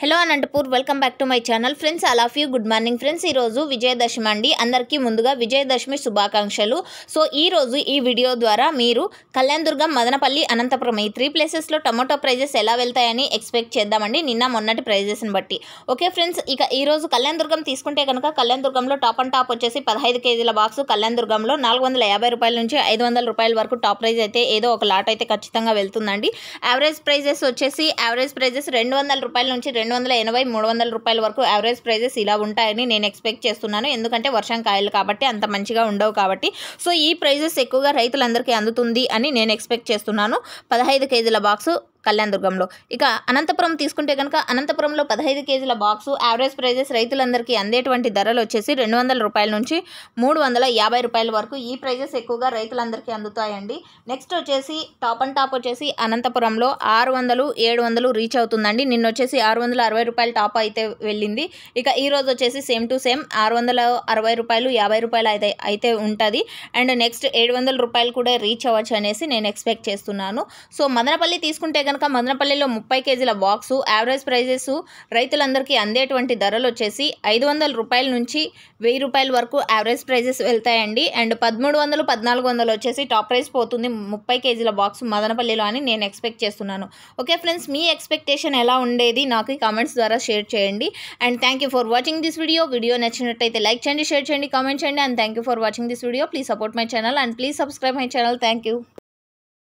hello Anantapur welcome back to my channel friends all you good morning friends ఈరోజు విజయదశమి అండి అందరికీ ముందుగా విజయదశమి శుభాకాంక్షలు సో ఈరోజు ఈ వీడియో ద్వారా మీరు కళ్యాణదుర్గం మదనపల్లి అనంతపురం ఈ త్రీ ప్లేసెస్లో టమాటో ప్రైజెస్ ఎలా వెళ్తాయని ఎక్స్పెక్ట్ చేద్దామండి నిన్న మొన్నటి ప్రైజెస్ని బట్టి ఓకే ఫ్రెండ్స్ ఇక ఈరోజు కళ్యాణదుర్గం తీసుకుంటే కనుక కళ్యాణదుర్గంలో టాప్ అండ్ టాప్ వచ్చేసి పదహైదు కేజీల బాక్స్ కళ్యాణదుర్గంలో నాలుగు వందల యాభై రూపాయల నుంచి ఐదు వందల రూపాయల వరకు టాప్ ప్రైజ్ అయితే ఏదో ఒక లాట్ అయితే ఖచ్చితంగా వెళ్తుందండి యావరేజ్ ప్రైజెస్ వచ్చేసి యావరేజ్ ప్రైజెస్ రెండు వందల రూపాయల నుంచి రెండు వందల ఎనభై మూడు వందల రూపాయల వరకు యావరేజ్ ప్రైజెస్ ఇలా ఉంటాయని నేను ఎక్స్పెక్ట్ చేస్తున్నాను ఎందుకంటే వర్షం కాయలు కాబట్టి అంత మంచిగా ఉండవు కాబట్టి సో ఈ ప్రైజెస్ ఎక్కువగా రైతులందరికీ అందుతుంది అని నేను ఎక్స్పెక్ట్ చేస్తున్నాను పదహైదు కేజీల బాక్సు కళ్యాణ్ దుర్గంలో ఇక అనంతపురం తీసుకుంటే కనుక అనంతపురంలో పదహైదు కేజీల బాక్సు యావరేజ్ ప్రైజెస్ రైతులందరికీ అందేటువంటి ధరలు వచ్చేసి రెండు వందల రూపాయల నుంచి మూడు వందల యాభై రూపాయల వరకు ఈ ప్రైజెస్ ఎక్కువగా రైతులందరికీ అందుతాయండి నెక్స్ట్ వచ్చేసి టాప్ అండ్ టాప్ వచ్చేసి అనంతపురంలో ఆరు వందలు ఏడు వందలు రీచ్ అవుతుందండి నిన్న వచ్చేసి ఆరు వందల అరవై రూపాయలు టాప్ అయితే వెళ్ళింది ఇక ఈ రోజు వచ్చేసి సేమ్ టు సేమ్ ఆరు వందల అరవై రూపాయలు యాభై రూపాయలు అయితే అయితే ఉంటుంది అండ్ నెక్స్ట్ ఏడు వందల రూపాయలు కూడా రీచ్ అవ్వచ్చు అనేసి నేను ఎక్స్పెక్ట్ చేస్తున్నాను సో మదనపల్లి తీసుకుంటే కనుక కనుక మదనపల్లిలో ముప్పై కేజీల బాక్సు యావరేజ్ ప్రైజెస్ రైతులందరికీ అందేటువంటి ధరలు వచ్చేసి ఐదు వందల రూపాయల నుంచి వెయ్యి రూపాయల వరకు యావరేజ్ ప్రైజెస్ వెళ్తాయండి అండ్ పదమూడు వందలు పద్నాలుగు వందలు వచ్చేసి టాప్ ప్రైస్ పోతుంది ముప్పై కేజీల బాక్స్ మదనపల్లిలో అని నేను ఎక్స్పెక్ట్ చేస్తున్నాను ఓకే ఫ్రెండ్స్ మీ ఎక్స్పెక్టేషన్ ఎలా ఉండేది నాకు ఈ కామెంట్స్ ద్వారా షేర్ చేయండి and thank you for watching this video video నచ్చినట్టయితే లైక్ చేయండి షేర్ చేయండి కామెంట్ చేయండి and thank you for watching this video please support my channel and please subscribe my channel thank you